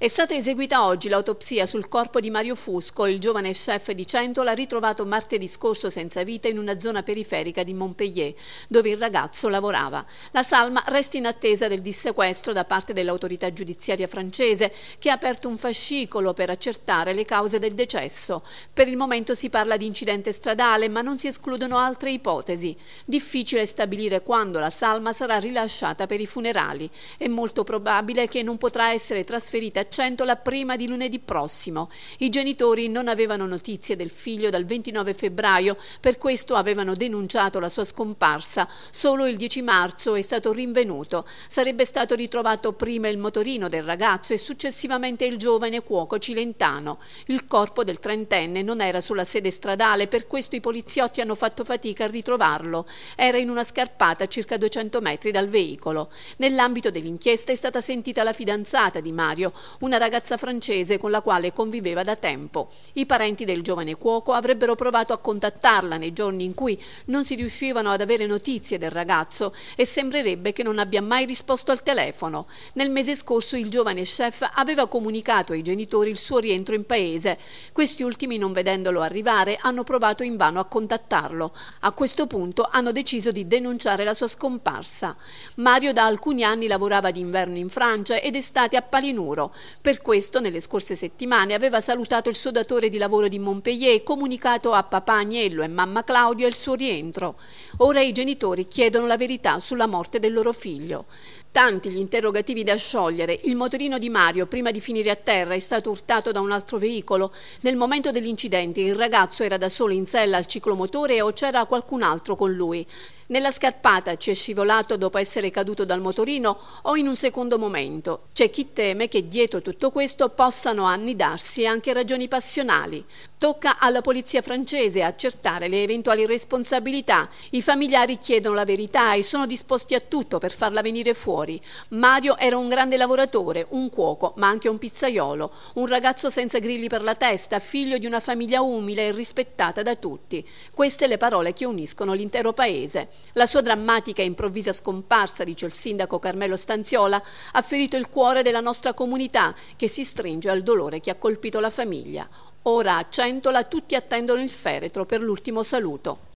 È stata eseguita oggi l'autopsia sul corpo di Mario Fusco, il giovane chef di Centola ritrovato martedì scorso senza vita in una zona periferica di Montpellier, dove il ragazzo lavorava. La salma resta in attesa del dissequestro da parte dell'autorità giudiziaria francese, che ha aperto un fascicolo per accertare le cause del decesso. Per il momento si parla di incidente stradale, ma non si escludono altre ipotesi. Difficile stabilire quando la salma sarà rilasciata per i funerali. È molto probabile che non potrà essere trasferita a accento la prima di lunedì prossimo. I genitori non avevano notizie del figlio dal 29 febbraio, per questo avevano denunciato la sua scomparsa. Solo il 10 marzo è stato rinvenuto. Sarebbe stato ritrovato prima il motorino del ragazzo e successivamente il giovane cuoco cilentano. Il corpo del trentenne non era sulla sede stradale, per questo i poliziotti hanno fatto fatica a ritrovarlo. Era in una scarpata a circa 200 metri dal veicolo. Nell'ambito dell'inchiesta è stata sentita la fidanzata di Mario, una ragazza francese con la quale conviveva da tempo. I parenti del giovane cuoco avrebbero provato a contattarla nei giorni in cui non si riuscivano ad avere notizie del ragazzo e sembrerebbe che non abbia mai risposto al telefono. Nel mese scorso il giovane chef aveva comunicato ai genitori il suo rientro in paese. Questi ultimi, non vedendolo arrivare, hanno provato invano a contattarlo. A questo punto hanno deciso di denunciare la sua scomparsa. Mario da alcuni anni lavorava d'inverno in Francia ed estate a Palinuro. Per questo, nelle scorse settimane, aveva salutato il suo datore di lavoro di Montpellier e comunicato a papà Agnello e mamma Claudia il suo rientro. Ora i genitori chiedono la verità sulla morte del loro figlio. Tanti gli interrogativi da sciogliere. Il motorino di Mario, prima di finire a terra, è stato urtato da un altro veicolo. Nel momento dell'incidente il ragazzo era da solo in sella al ciclomotore o c'era qualcun altro con lui. Nella scarpata ci è scivolato dopo essere caduto dal motorino o in un secondo momento. C'è chi teme che dietro tutto questo possano annidarsi anche ragioni passionali. Tocca alla polizia francese accertare le eventuali responsabilità. I familiari chiedono la verità e sono disposti a tutto per farla venire fuori. Mario era un grande lavoratore, un cuoco, ma anche un pizzaiolo, un ragazzo senza grilli per la testa, figlio di una famiglia umile e rispettata da tutti. Queste le parole che uniscono l'intero paese. La sua drammatica e improvvisa scomparsa, dice il sindaco Carmelo Stanziola, ha ferito il cuore della nostra comunità che si stringe al dolore che ha colpito la famiglia. Ora a Centola tutti attendono il feretro per l'ultimo saluto.